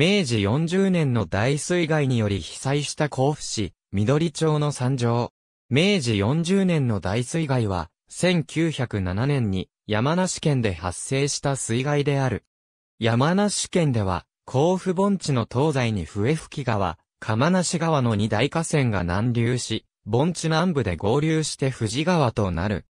明治40年の大水害により被災した甲府市、緑町の山上。明治40年の大水害は、1907年に山梨県で発生した水害である。山梨県では、甲府盆地の東西に笛吹川、釜梨川の二大河川が南流し、盆地南部で合流して富士川となる。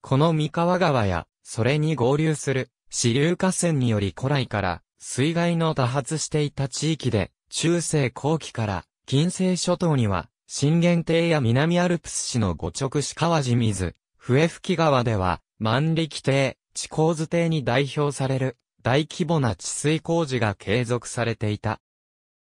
この三河川や、それに合流する、支流河川により古来から、水害の多発していた地域で、中世後期から近世諸島には、震源堤や南アルプス市の五直市川地水、笛吹川では、万力堤、地高図堤に代表される、大規模な治水工事が継続されていた。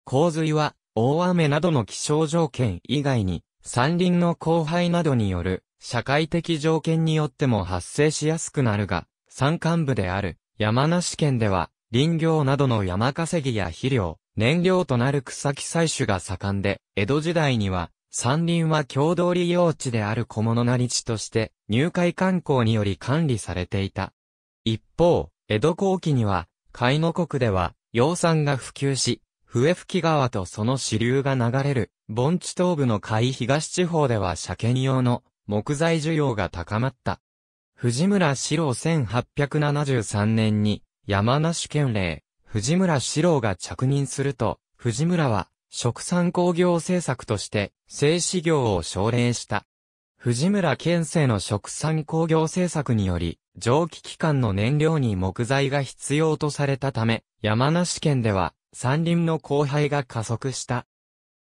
洪水は、大雨などの気象条件以外に、山林の荒廃などによる、社会的条件によっても発生しやすくなるが、山間部である、山梨県では、林業などの山稼ぎや肥料、燃料となる草木採取が盛んで、江戸時代には、山林は共同利用地である小物なり地として、入会観光により管理されていた。一方、江戸後期には、海の国では、養蚕が普及し、笛吹川とその支流が流れる、盆地東部の海東地方では車検用の木材需要が高まった。藤村四郎1873年に山梨県令、藤村四郎が着任すると、藤村は、食産工業政策として、製紙業を奨励した。藤村県政の食産工業政策により、蒸気機関の燃料に木材が必要とされたため、山梨県では、山林の荒廃が加速した。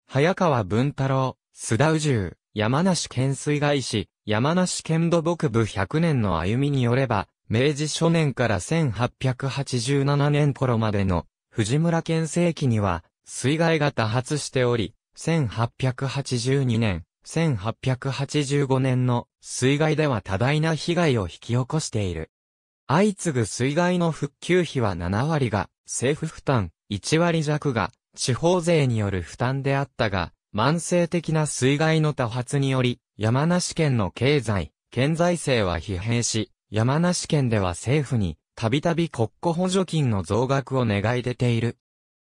早川文太郎、須田宇宙、山梨県水害市、山梨県土木部100年の歩みによれば、明治初年から1887年頃までの藤村県世期には水害が多発しており、1882年、1885年の水害では多大な被害を引き起こしている。相次ぐ水害の復旧費は7割が政府負担、1割弱が地方税による負担であったが、慢性的な水害の多発により、山梨県の経済、県財政は疲弊し、山梨県では政府に、たびたび国庫補助金の増額を願い出ている。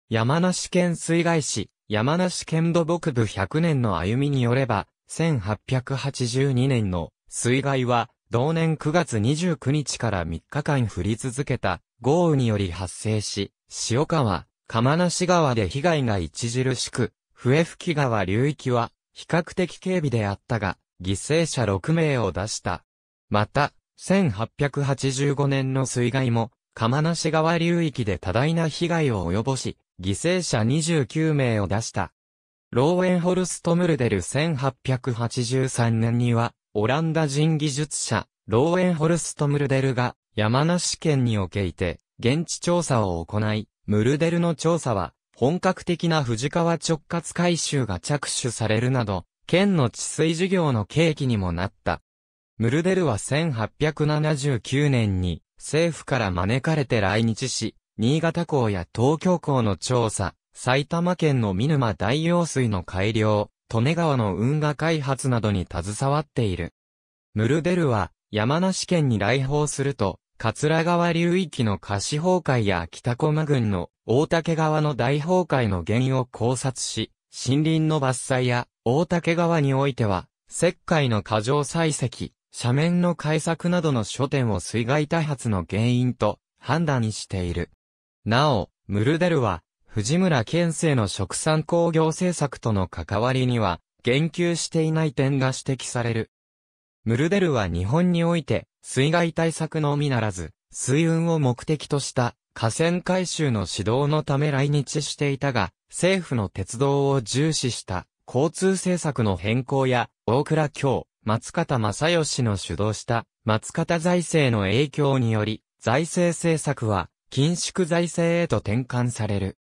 山梨県水害市、山梨県土木部100年の歩みによれば、1882年の水害は、同年9月29日から3日間降り続けた豪雨により発生し、塩川、釜梨川で被害が著しく、笛吹川流域は比較的軽微であったが、犠牲者6名を出した。また、1885年の水害も、釜無川流域で多大な被害を及ぼし、犠牲者29名を出した。ローエンホルスト・ムルデル1883年には、オランダ人技術者、ローエンホルスト・ムルデルが、山梨県におけいて、現地調査を行い、ムルデルの調査は、本格的な藤川直轄改修が着手されるなど、県の治水事業の契機にもなった。ムルデルは1879年に政府から招かれて来日し、新潟港や東京港の調査、埼玉県の見沼大用水の改良、利根川の運河開発などに携わっている。ムルデルは山梨県に来訪すると、桂川流域の貸崩壊や北駒郡の大竹川の大崩壊の原因を考察し、森林の伐採や大竹川においては、石灰の過剰採石、斜面の改作などの書店を水害多発の原因と判断している。なお、ムルデルは、藤村県政の食産工業政策との関わりには、言及していない点が指摘される。ムルデルは日本において、水害対策のみならず、水運を目的とした河川改修の指導のため来日していたが、政府の鉄道を重視した交通政策の変更や、大倉京、松方正義の主導した松方財政の影響により、財政政策は、緊縮財政へと転換される。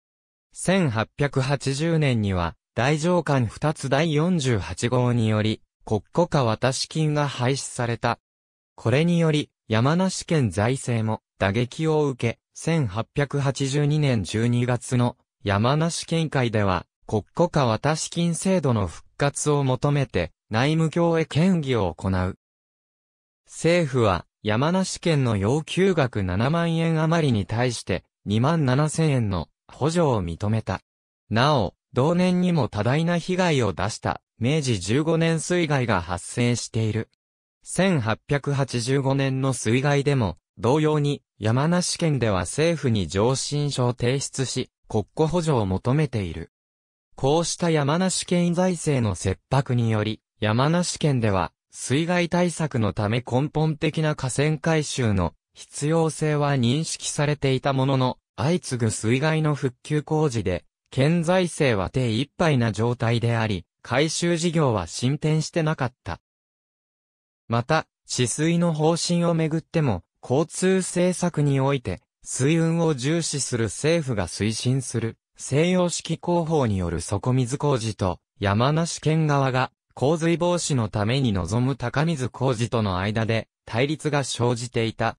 1880年には、大上官2つ第48号により、国庫化渡し金が廃止された。これにより、山梨県財政も打撃を受け、1882年12月の山梨県会では、国庫化渡し金制度の復活を求めて、内務卿へ権議を行う。政府は、山梨県の要求額7万円余りに対して、2万7千円の補助を認めた。なお、同年にも多大な被害を出した、明治15年水害が発生している。1885年の水害でも、同様に、山梨県では政府に上申書を提出し、国庫補助を求めている。こうした山梨県財政の切迫により、山梨県では、水害対策のため根本的な河川改修の必要性は認識されていたものの、相次ぐ水害の復旧工事で、県財政は手一杯な状態であり、改修事業は進展してなかった。また、治水の方針をめぐっても、交通政策において、水運を重視する政府が推進する、西洋式工法による底水工事と、山梨県側が洪水防止のために望む高水工事との間で対立が生じていた。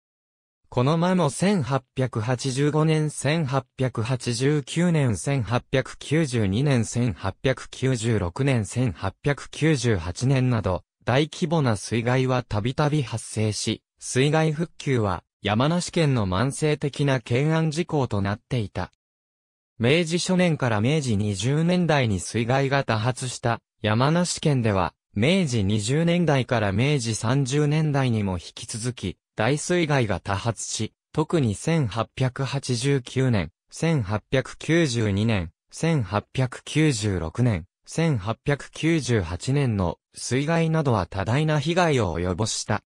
この間も1885年1889年1892年1896年1898年など大規模な水害はたびたび発生し、水害復旧は山梨県の慢性的な懸案事項となっていた。明治初年から明治20年代に水害が多発した山梨県では、明治20年代から明治30年代にも引き続き、大水害が多発し、特に1889年、1892年、1896年、1898年の水害などは多大な被害を及ぼした。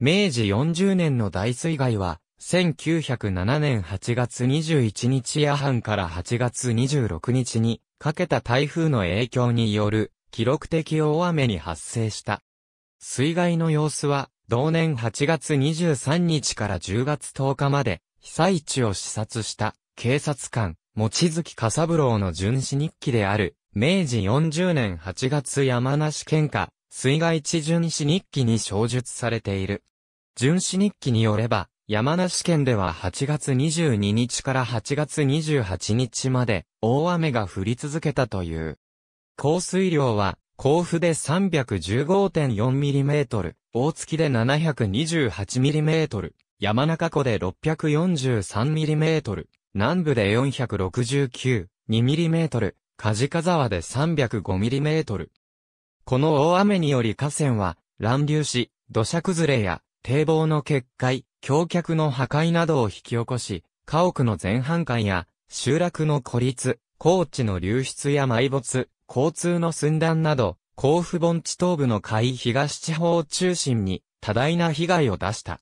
明治40年の大水害は、1907年8月21日夜半から8月26日にかけた台風の影響による記録的大雨に発生した。水害の様子は、同年8月23日から10月10日まで、被災地を視察した警察官、餅月笠三郎の巡視日記である、明治40年8月山梨県下、水害地巡視日記に詳述されている。巡視日記によれば、山梨県では8月22日から8月28日まで大雨が降り続けたという。降水量は、甲府で 315.4mm、大月で 728mm、山中湖で 643mm、南部で 469.2mm、梶川沢で 305mm。この大雨により河川は、乱流し、土砂崩れや、堤防の決壊、橋脚の破壊などを引き起こし、家屋の全半壊や、集落の孤立、高地の流出や埋没、交通の寸断など、甲府盆地東部の海東地方を中心に多大な被害を出した。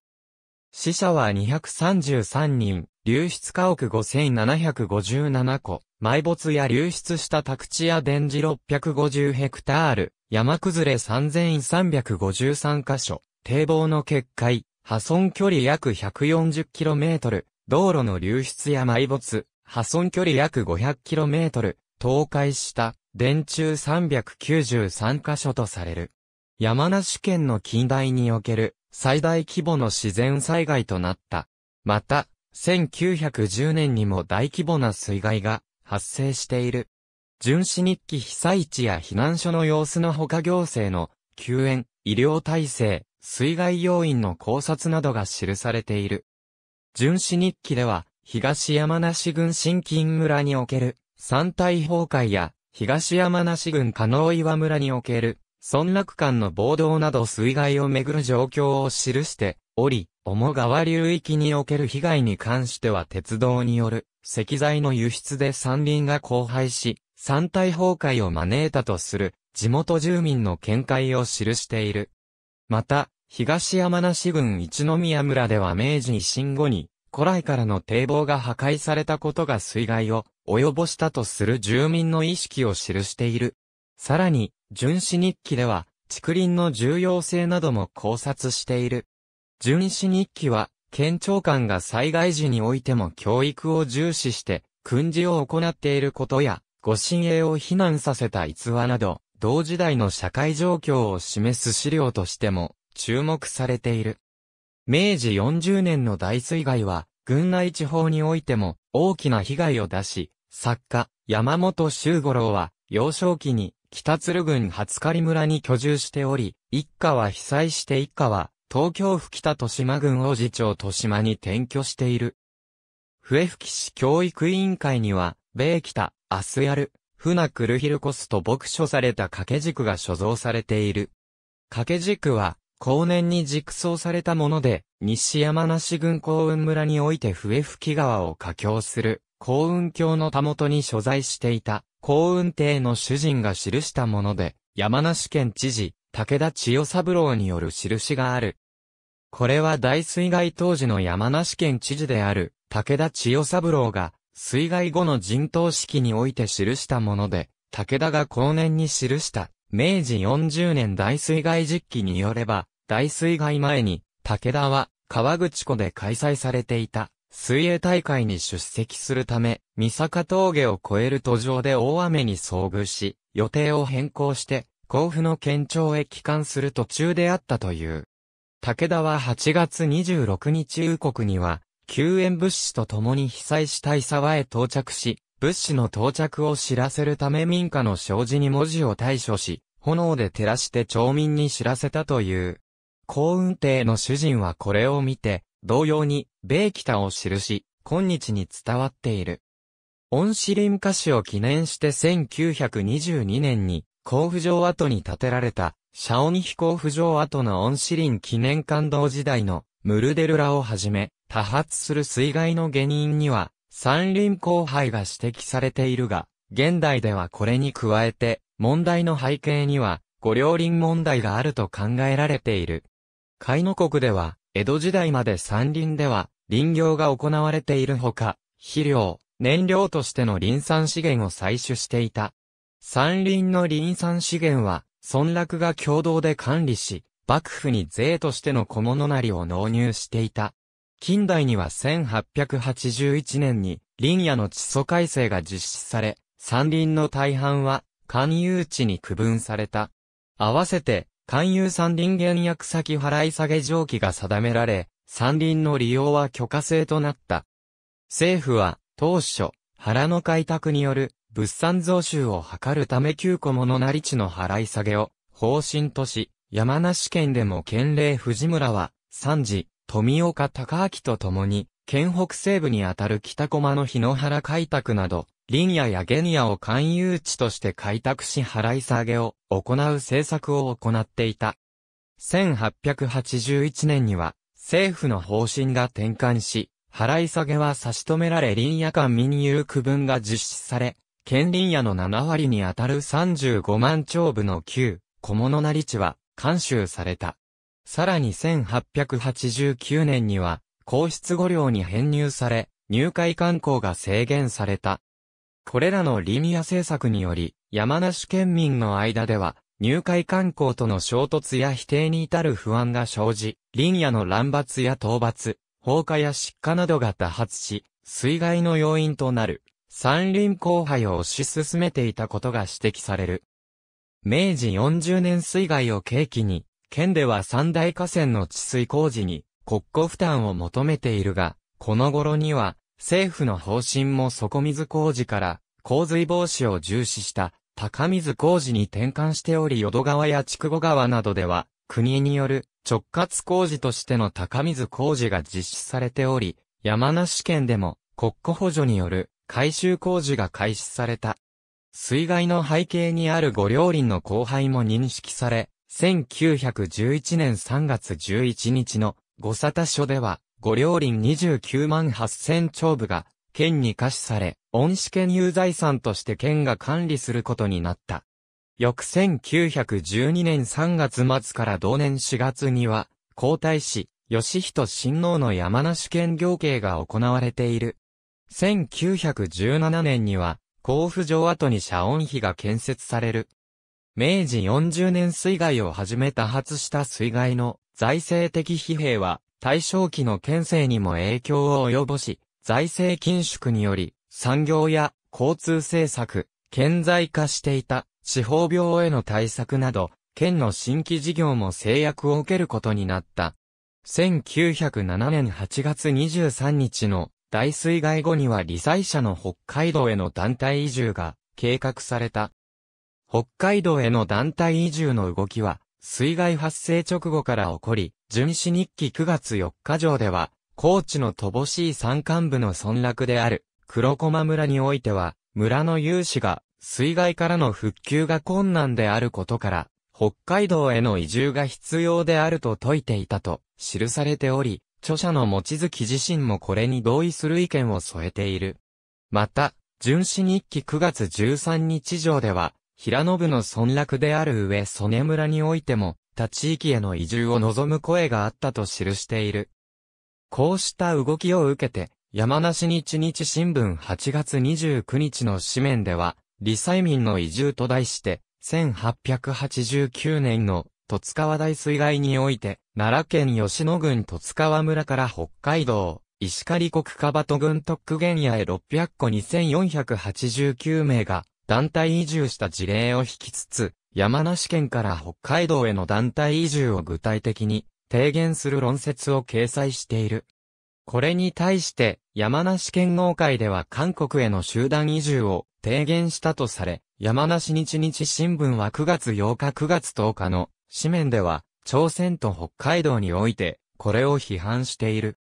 死者は233人、流出家屋5757戸、埋没や流出した宅地や電磁650ヘクタール、山崩れ3353箇所、堤防の決壊、破損距離約1 4 0トル、道路の流出や埋没、破損距離約5 0 0トル、倒壊した、電柱393カ所とされる。山梨県の近代における最大規模の自然災害となった。また、1910年にも大規模な水害が発生している。巡視日記被災地や避難所の様子のほか行政の救援、医療体制、水害要因の考察などが記されている。巡視日記では、東山梨郡新金村における山体崩壊や東山梨郡加納岩村における、村落間の暴動など水害をめぐる状況を記しており、主川流域における被害に関しては鉄道による石材の輸出で山林が荒廃し、山体崩壊を招いたとする地元住民の見解を記している。また、東山梨郡一宮村では明治維新後に古来からの堤防が破壊されたことが水害を及ぼしたとする住民の意識を記している。さらに、巡視日記では、竹林の重要性なども考察している。巡視日記は、県庁官が災害時においても教育を重視して、訓示を行っていることや、ご神営を避難させた逸話など、同時代の社会状況を示す資料としても注目されている。明治40年の大水害は、群内地方においても大きな被害を出し、作家、山本周五郎は、幼少期に北鶴郡初狩村に居住しており、一家は被災して一家は、東京府北豊島郡王子町豊島に転居している。笛吹市教育委員会には、米北、アスヤル、船来るひるコスと牧書された掛け軸が所蔵されている。掛け軸は、後年に熟装されたもので、西山梨郡幸運村において笛吹川を架橋する、幸運橋のたもとに所在していた、幸運亭の主人が記したもので、山梨県知事、武田千代三郎による印がある。これは大水害当時の山梨県知事である、武田千代三郎が、水害後の人頭式において記したもので、武田が後年に記した明治40年大水害実記によれば、大水害前に、武田は、川口湖で開催されていた、水泳大会に出席するため、三坂峠を越える途上で大雨に遭遇し、予定を変更して、甲府の県庁へ帰還する途中であったという。武田は8月26日右国には、救援物資と共に被災した伊沢へ到着し、物資の到着を知らせるため民家の障子に文字を対処し、炎で照らして町民に知らせたという。幸運亭の主人はこれを見て、同様に、米北を記し、今日に伝わっている。恩師林歌詞を記念して1922年に、甲府城跡に建てられた、シャオニヒ甲府城跡の恩師林記念感動時代の、ムルデルラをはじめ、多発する水害の原因には、山林荒廃が指摘されているが、現代ではこれに加えて、問題の背景には、五両林問題があると考えられている。海野国では、江戸時代まで山林では、林業が行われているほか、肥料、燃料としての林産資源を採取していた。山林の林産資源は、村落が共同で管理し、幕府に税としての小物なりを納入していた。近代には1881年に林野の地租改正が実施され、山林の大半は勧誘地に区分された。合わせて、勧誘山林原約先払い下げ上記が定められ、山林の利用は許可制となった。政府は、当初、原の開拓による物産増収を図るため9個ものなり地の払い下げを方針とし、山梨県でも県令藤村は、三次、富岡隆明と共に、県北西部にあたる北駒の日野原開拓など、林野や原野を勧誘地として開拓し払い下げを行う政策を行っていた。1881年には、政府の方針が転換し、払い下げは差し止められ林野間民有区分が実施され、県林野の7割にあたる35万丁部の旧、小物なり地は、監修された。さらに1889年には、皇室御料に編入され、入会観光が制限された。これらのリニア政策により、山梨県民の間では、入会観光との衝突や否定に至る不安が生じ、リニアの乱伐や討伐、放火や失火などが多発し、水害の要因となる、山林荒廃を推し進めていたことが指摘される。明治40年水害を契機に、県では三大河川の治水工事に国庫負担を求めているが、この頃には政府の方針も底水工事から洪水防止を重視した高水工事に転換しており淀川や筑後川などでは国による直轄工事としての高水工事が実施されており、山梨県でも国庫補助による改修工事が開始された。水害の背景にある五両林の荒廃も認識され、1911年3月11日の五沙汰書では、五両林29万8000丁部が、県に可視され、恩師県有財産として県が管理することになった。翌1912年3月末から同年4月には、皇太子、義人親王の山梨県行刑が行われている。1917年には、甲府城跡に社恩碑が建設される。明治40年水害をはじめ多発した水害の財政的疲弊は、大正期の県政にも影響を及ぼし、財政緊縮により、産業や交通政策、顕在化していた地方病への対策など、県の新規事業も制約を受けることになった。1907年8月23日の大水害後には罹災者の北海道への団体移住が計画された。北海道への団体移住の動きは、水害発生直後から起こり、巡視日記9月4日上では、高知の乏しい山間部の村落である、黒駒村においては、村の有志が、水害からの復旧が困難であることから、北海道への移住が必要であると説いていたと、記されており、著者の望月自身もこれに同意する意見を添えている。また、巡視日記9月13日上では、平信の村落である上曽根村においても、他地域への移住を望む声があったと記している。こうした動きを受けて、山梨日日新聞8月29日の紙面では、理災民の移住と題して、1889年の戸塚川大水害において、奈良県吉野郡戸塚川村から北海道、石狩国かばと郡特区原野へ600個2489名が団体移住した事例を引きつつ、山梨県から北海道への団体移住を具体的に提言する論説を掲載している。これに対して山梨県農会では韓国への集団移住を提言したとされ、山梨日日新聞は9月8日9月10日の紙面では、朝鮮と北海道において、これを批判している。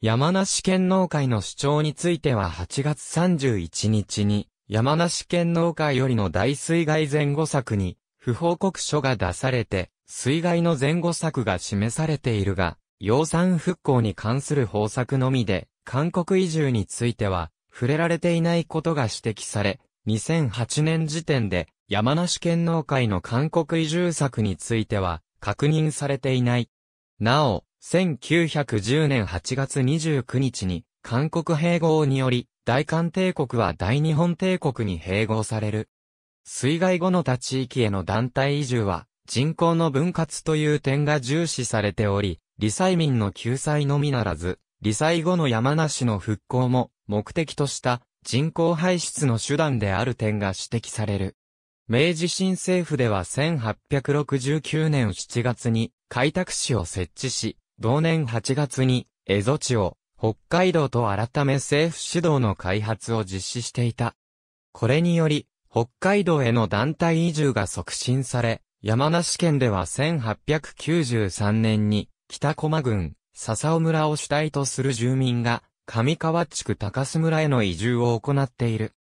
山梨県農会の主張については8月31日に、山梨県農家よりの大水害前後策に、不報告書が出されて、水害の前後策が示されているが、養蚕復興に関する方策のみで、韓国移住については、触れられていないことが指摘され、2008年時点で、山梨県農会の韓国移住策については、確認されていない。なお、1910年8月29日に、韓国併合により、大韓帝国は大日本帝国に併合される。水害後の他地域への団体移住は、人口の分割という点が重視されており、理災民の救済のみならず、理災後の山梨の復興も目的とした人口排出の手段である点が指摘される。明治新政府では1869年7月に開拓市を設置し、同年8月に蝦夷地を北海道と改め政府主導の開発を実施していた。これにより、北海道への団体移住が促進され、山梨県では1893年に、北駒郡、笹尾村を主体とする住民が、上川地区高須村への移住を行っている。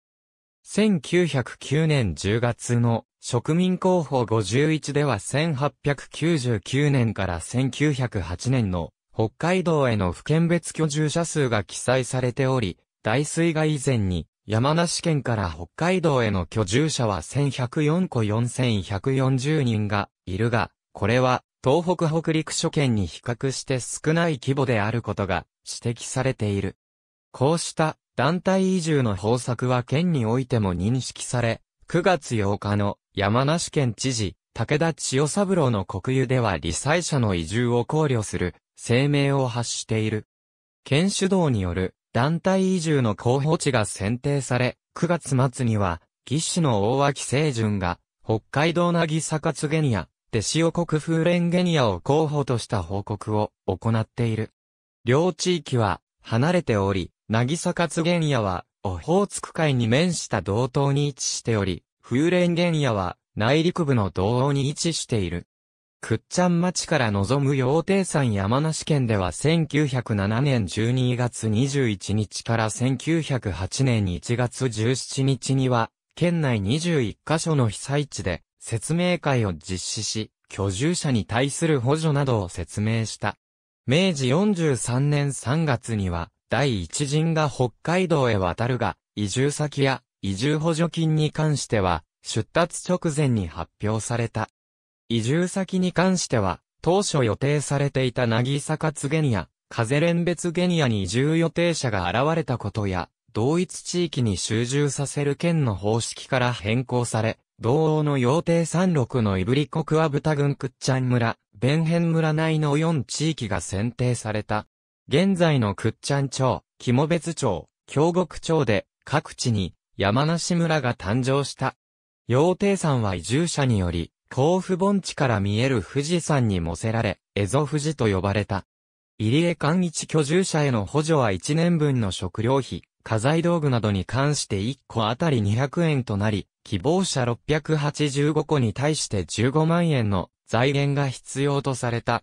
1909年10月の植民候補51では1899年から1908年の北海道への不県別居住者数が記載されており、大水害以前に、山梨県から北海道への居住者は1104個4140人がいるが、これは東北北陸諸県に比較して少ない規模であることが指摘されている。こうした団体移住の方策は県においても認識され、9月8日の山梨県知事、武田千代三郎の国有では理災者の移住を考慮する声明を発している。県主導による団体移住の候補地が選定され、9月末には、義士の大脇清順が、北海道なぎさかつにニア、で塩国風連ゲニアを候補とした報告を行っている。両地域は離れており、なぎさかつげにアは、オホーツク海に面した道東に位置しており、風連ゲニアは内陸部の道央に位置している。倶ゃん町から望む羊蹄山山梨県では1907年12月21日から1908年1月17日には、県内21カ所の被災地で説明会を実施し、居住者に対する補助などを説明した。明治43年3月には、第一陣が北海道へ渡るが、移住先や移住補助金に関しては、出立直前に発表された。移住先に関しては、当初予定されていた渚坂津ゲニア、風連別ゲニアに移住予定者が現れたことや、同一地域に集中させる県の方式から変更され、同王の妖定山麓のイブリコクワブタ郡クッチャン村、ベンヘン村内の4地域が選定された。現在のクッチャン町、肝別町、京極町で各地に山梨村が誕生した。要定山は移住者により甲府盆地から見える富士山に模せられ、蝦夷富士と呼ばれた。入江館一居住者への補助は1年分の食料費、家財道具などに関して1個あたり200円となり、希望者685個に対して15万円の財源が必要とされた。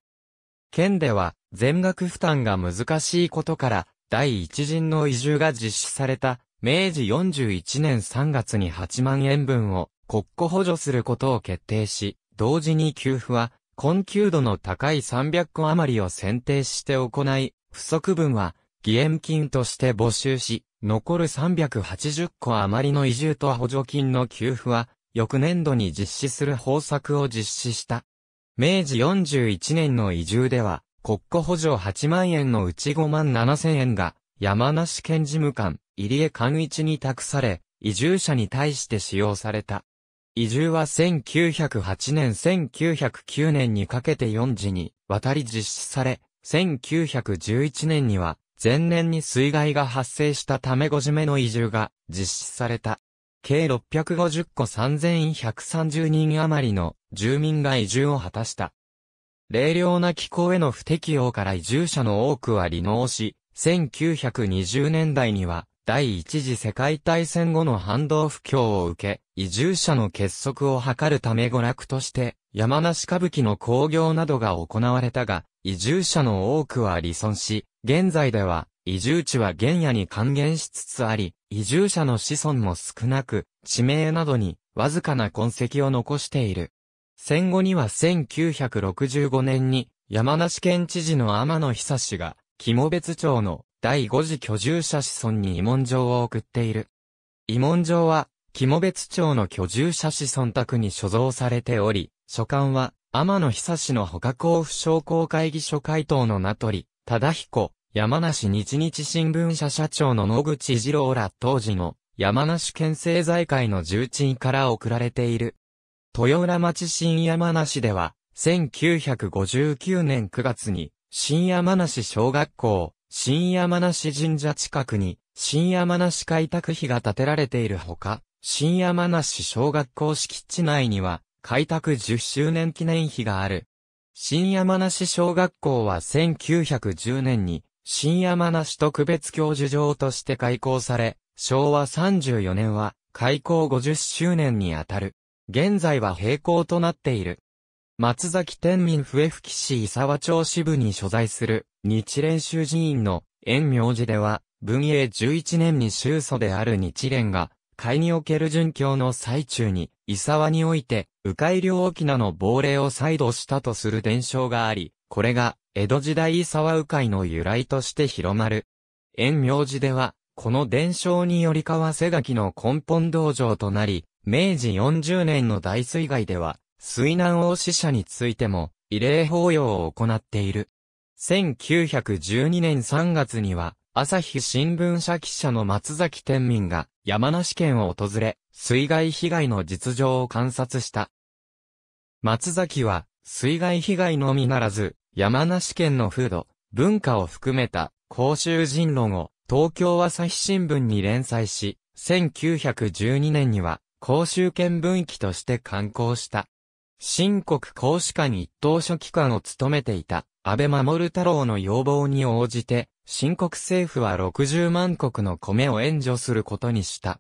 県では、全額負担が難しいことから、第一陣の移住が実施された、明治41年3月に8万円分を、国庫補助することを決定し、同時に給付は、困窮度の高い300個余りを選定して行い、不足分は、義援金として募集し、残る380個余りの移住と補助金の給付は、翌年度に実施する方策を実施した。明治41年の移住では、国庫補助8万円のうち5万7千円が、山梨県事務官、入江寛一に託され、移住者に対して使用された。移住は1908年1909年にかけて4時に渡り実施され、1911年には前年に水害が発生したため5次目の移住が実施された。計650個3130人余りの住民が移住を果たした。冷涼な気候への不適応から移住者の多くは離農し、1920年代には第一次世界大戦後の反動不況を受け、移住者の結束を図るため娯楽として、山梨歌舞伎の興行などが行われたが、移住者の多くは離村し、現在では、移住地は原野に還元しつつあり、移住者の子孫も少なく、地名などに、わずかな痕跡を残している。戦後には1965年に、山梨県知事の天野久志が、肝別町の第5次居住者子孫に慰問状を送っている。慰問状は、肝別町の居住者子孫宅に所蔵されており、書簡は、天野久志の他交付商工会議所会頭の名取、忠彦、山梨日日新聞社社長の野口二郎ら当時の山梨県政財界の重鎮から送られている。豊浦町新山梨では、1959年9月に、新山梨小学校、新山梨神社近くに、新山梨開拓碑が建てられているほか、新山梨小学校敷地内には、開拓10周年記念碑がある。新山梨小学校は1910年に、新山梨特別教授場として開校され、昭和34年は、開校50周年にあたる。現在は閉校となっている。松崎天民笛吹市伊沢町支部に所在する日蓮宗寺院の縁明寺では、文永11年に宗祖である日蓮が、会における殉教の最中に、伊沢において、迂回領沖縄の亡霊を再度したとする伝承があり、これが、江戸時代伊沢迂回の由来として広まる。縁明寺では、この伝承により川瀬垣の根本道場となり、明治40年の大水害では、水難王死者についても、慰霊法要を行っている。1912年3月には、朝日新聞社記者の松崎天民が山梨県を訪れ、水害被害の実情を観察した。松崎は、水害被害のみならず、山梨県の風土、文化を含めた公衆人論を東京朝日新聞に連載し、1912年には公衆県分岐として刊行した。新国公使館一等書記官を務めていた安倍守太郎の要望に応じて、新国政府は60万国の米を援助することにした。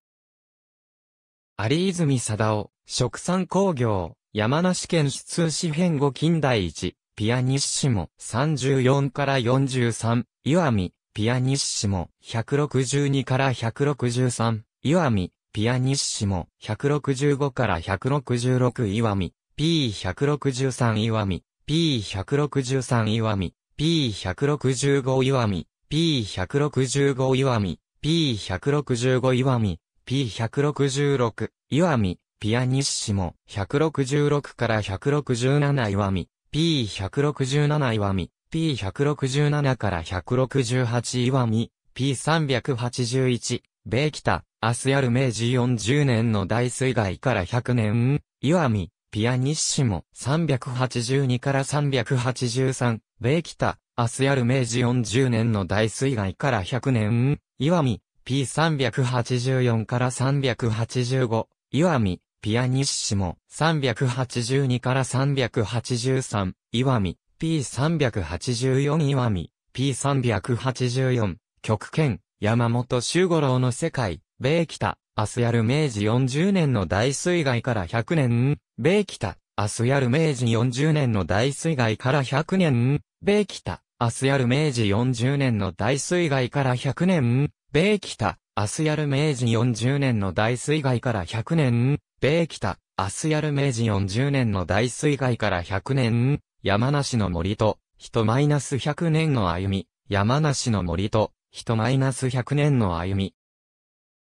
有泉貞夫、食産工業、山梨県通紙編後近代一、ピアニッシモ、34から43、岩見、ピアニッシモ、162から163、岩見、ピアニッシモ、165から166岩見、P163 岩見、P163 岩見、P165 岩見、P165 岩見、P165 岩見、P166 岩見、ピアニッシモ、166から167岩見、P167 岩見、P167 から168岩見、P381、米北、明日やる明治40年の大水害から100年、岩見、ピアニッシモ、382から383、米北、明日やる明治40年の大水害から100年、岩見、P384 から385、岩見、ピアニッシモ、382から383、岩見、P384 岩見、P384、極拳、山本周五郎の世界、米北、明日やる明治40年の大水害から100年、米北、明日やる明治40年の大水害から100年、米北、明日やる明治40年の大水害から100年、米北、明日やる明治40年の大水害から100年、米北、明日やる明治40年の大水害から100年、山梨の森と、人マイナス100年の歩み、山梨の森と、人マイナス100年の歩み、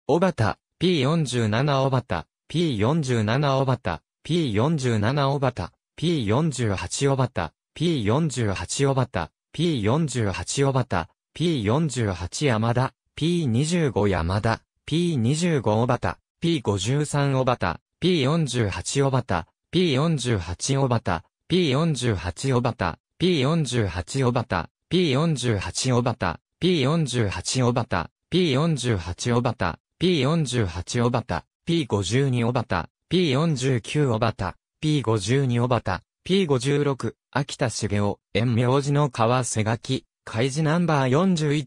小畑、P47 小畑、P47 小畑、P47 小畑、P48 小畑、P48 小畑、P48 小畑、P48 山田、P25 山田、P25 小畑、P53 小畑、P48 小畑、P48 小畑、P48 小畑、P48 小畑、P48 小畑、P48 小畑、P48 小畑、P48 小畑、P52 小畑、P49 小畑、P52 小畑、P56、秋田茂雄、縁名字の川瀬垣、開示ナンバー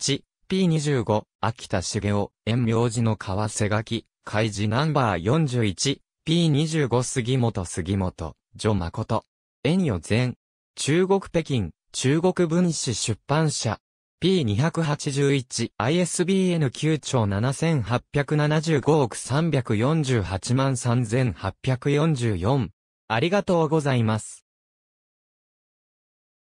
41、P25、秋田茂雄、縁名字の川瀬垣、開示ナンバー41、P25 杉本杉本、女誠。縁与前。中国北京、中国文史出版社。P281、ISBN 9兆7875億348万3844。ありがとうございます。